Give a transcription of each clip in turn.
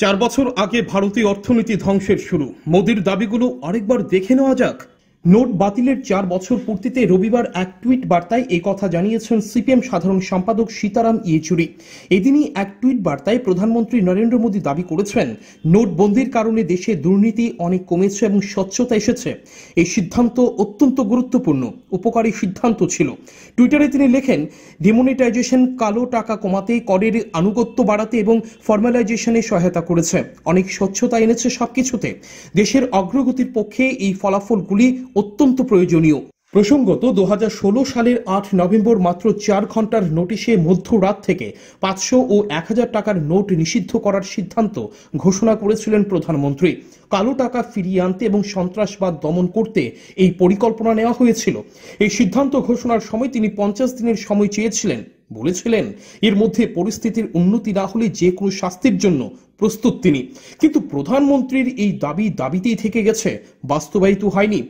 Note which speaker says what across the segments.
Speaker 1: চার বছর আগে ভারতীয় অর্থনীতি ধ্বংসের শুরু মোদির দাবিগুলো আরেকবার দেখে নেওয়া যাক নোট বাতিলের চার বছর পূর্তিতে রবিবার এক টুইট বার্তায় এ কথা জানিয়েছেন সিপিএম সাধারণ সম্পাদক সীতারাম ইয়েচুরি এদিনই এক টুইট বার্তায় প্রধানমন্ত্রী নরেন্দ্র মোদী দাবি করেছেন নোটবন্দির কারণে দেশে দুর্নীতি অনেক কমেছে এবং স্বচ্ছতা এসেছে এই সিদ্ধান্ত অত্যন্ত গুরুত্বপূর্ণ উপকারী সিদ্ধান্ত ছিল টুইটারে তিনি লেখেন ডিমোনিটাইজেশন কালো টাকা কমাতে করের আনুগত্য বাড়াতে এবং ফর্মালাইজেশনে সহায়তা করেছে অনেক স্বচ্ছতা এনেছে সবকিছুতে দেশের অগ্রগতির পক্ষে এই ফলাফলগুলি অত্যন্ত প্রয়োজনীয় প্রসঙ্গত দু সালের আট নভেম্বর মাত্র চার ঘন্টার নোটিশে মধ্যরাত থেকে পাঁচশো ও এক টাকার নোট নিষিদ্ধ করার সিদ্ধান্ত ঘোষণা করেছিলেন প্রধানমন্ত্রী কালো টাকা ফিরিয়ে আনতে এবং সন্ত্রাসবাদ দমন করতে এই পরিকল্পনা নেওয়া হয়েছিল এই সিদ্ধান্ত ঘোষণার সময় তিনি পঞ্চাশ দিনের সময় চেয়েছিলেন বলেছিলেন এর মধ্যে পরিস্থিতির উন্নতি না হলে যে কোনো শাস্তির জন্য প্রস্তুত তিনি কিন্তু প্রধানমন্ত্রীর এই দাবি দাবিতেই থেকে গেছে বাস্তবায়িত হয়নি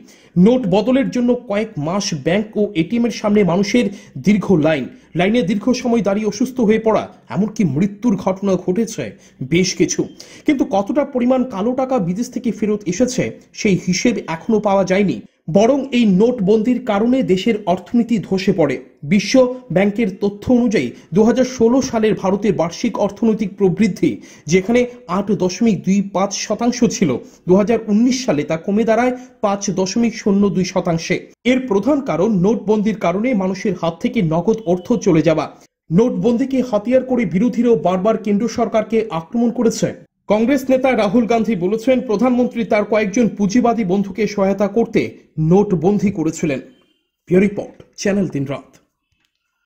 Speaker 1: নোট বদলের জন্য কয়েক মাস ব্যাংক ও এটিএম এর সামনে মানুষের দীর্ঘ লাইন লাইনে দীর্ঘ সময় দাঁড়িয়ে অসুস্থ হয়ে পড়া এমনকি মৃত্যুর ঘটনা ঘটেছে বেশ কিছু কিন্তু কতটা পরিমাণ কালো টাকা বিদেশ থেকে ফেরত এসেছে সেই হিসেব এখনো পাওয়া যায়নি বরং এই নোটবন্দির কারণে দেশের অর্থনীতি ধসে পড়ে বিশ্ব ব্যাংকের তথ্য অনুযায়ী দু সালের ভারতের বার্ষিক অর্থনৈতিক প্রবৃদ্ধি যেখানে আট দশমিক দুই পাঁচ শতাংশ ছিল দু সালে তা কমে দাঁড়ায় পাঁচ দশমিক শূন্য দুই শতাংশে এর প্রধান কারণ নোটবন্দির কারণে মানুষের হাত থেকে নগদ অর্থ চলে যাওয়া নোটবন্দিকে হাতিয়ার করে বিরোধীরাও বারবার কেন্দ্র সরকারকে আক্রমণ করেছে কংগ্রেস নেতা রাহুল গান্ধী বলেছেন প্রধানমন্ত্রী তার কয়েকজন পুঁজিবাদী বন্ধুকে সহায়তা করতে নোটবন্দি করেছিলেন রিপোর্ট চ্যানেল দিন রাত